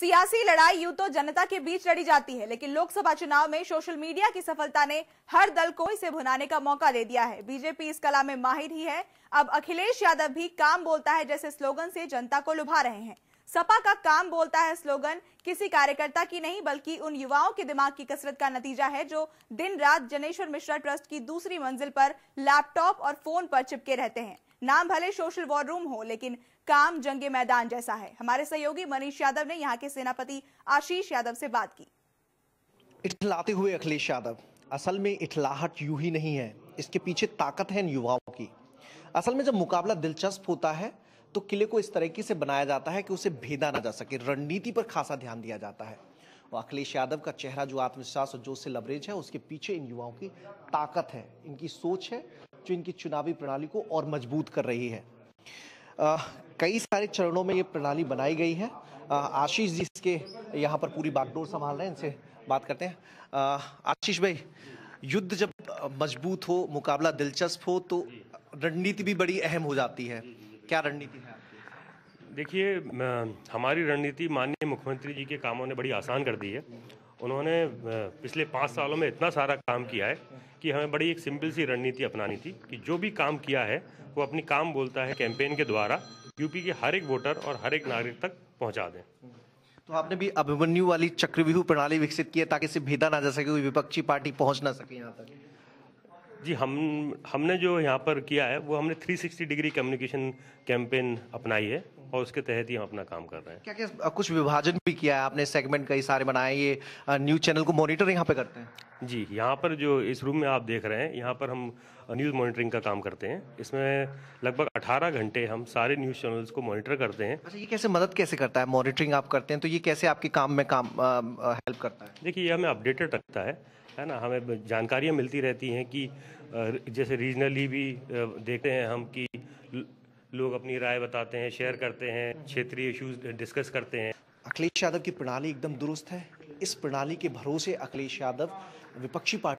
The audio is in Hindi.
सियासी लड़ाई यूं तो जनता के बीच लड़ी जाती है लेकिन लोकसभा चुनाव में सोशल मीडिया की सफलता ने हर दल को इसे भुनाने का मौका दे दिया है बीजेपी इस कला में माहिर ही है अब अखिलेश यादव भी काम बोलता है जैसे स्लोगन से जनता को लुभा रहे हैं सपा का काम बोलता है स्लोगन किसी कार्यकर्ता की नहीं बल्कि उन युवाओं के दिमाग की कसरत का नतीजा है जो दिन रात जनेश्वर मिश्रा ट्रस्ट की दूसरी मंजिल पर लैपटॉप और फोन पर चिपके रहते हैं नाम भले सोशल वॉर रूम हो लेकिन काम जंगे मैदान जैसा है हमारे सहयोगी मनीष यादव ने यहाँ के सेनापति आशीष यादव से बात की इटलाते हुए अखिलेश यादव असल में इटलाहट यू ही नहीं है इसके पीछे ताकत है इन युवाओं की असल में जब मुकाबला दिलचस्प होता है तो किले को इस तरीके से बनाया जाता है कि उसे भेदा ना जा सके रणनीति पर खासा ध्यान दिया जाता है और अखिलेश यादव का चेहरा जो आत्मविश्वास और जोश से लबरेज है उसके पीछे इन युवाओं की ताकत है इनकी सोच है जो इनकी चुनावी प्रणाली को और मजबूत कर रही है आ, कई सारे चरणों में ये प्रणाली बनाई गई है आशीष जी इसके यहाँ पर पूरी बागडोर संभाल रहे हैं इनसे बात करते हैं आशीष भाई युद्ध जब मजबूत हो मुकाबला दिलचस्प हो तो रणनीति भी बड़ी अहम हो जाती है क्या रणनीति है देखिए हमारी रणनीति माननीय मुख्यमंत्री जी के कामों ने बड़ी आसान कर दी है उन्होंने पिछले पाँच सालों में इतना सारा काम किया है कि हमें बड़ी एक सिंपल सी रणनीति अपनानी थी कि जो भी काम किया है वो अपनी काम बोलता है कैंपेन के द्वारा यूपी के हर एक वोटर और हर एक नागरिक तक पहुंचा दें तो आपने भी अभिमन्यु वाली चक्रव्यूह प्रणाली विकसित की है ताकि इसे भेदा ना जा सके कोई विपक्षी पार्टी पहुंच ना सके यहाँ तक जी हम हमने जो यहाँ पर किया है वो हमने 360 डिग्री कम्युनिकेशन कैंपेन अपनाई है और उसके तहत ही हम अपना काम कर रहे हैं क्या क्या कुछ विभाजन भी किया है आपने सेगमेंट कई सारे बनाए ये न्यूज़ चैनल को मॉनिटर यहाँ पे करते हैं जी यहाँ पर जो इस रूम में आप देख रहे हैं यहाँ पर हम न्यूज़ मॉनिटरिंग का काम करते हैं इसमें लगभग 18 घंटे हम सारे न्यूज़ चैनल्स को मॉनिटर करते हैं अच्छा ये कैसे मदद कैसे करता है मॉनिटरिंग आप करते हैं तो ये कैसे आपके काम में काम हेल्प करता है देखिए ये हमें अपडेटेड रखता है है ना हमें जानकारियाँ मिलती रहती हैं कि जैसे रीजनली भी देखते हैं हम कि लोग अपनी राय बताते हैं शेयर करते हैं क्षेत्रीय इश्यूज डिस्कस करते हैं अखिलेश यादव की प्रणाली एकदम दुरुस्त है इस प्रणाली के भरोसे अखिलेश यादव विपक्षी पार्टी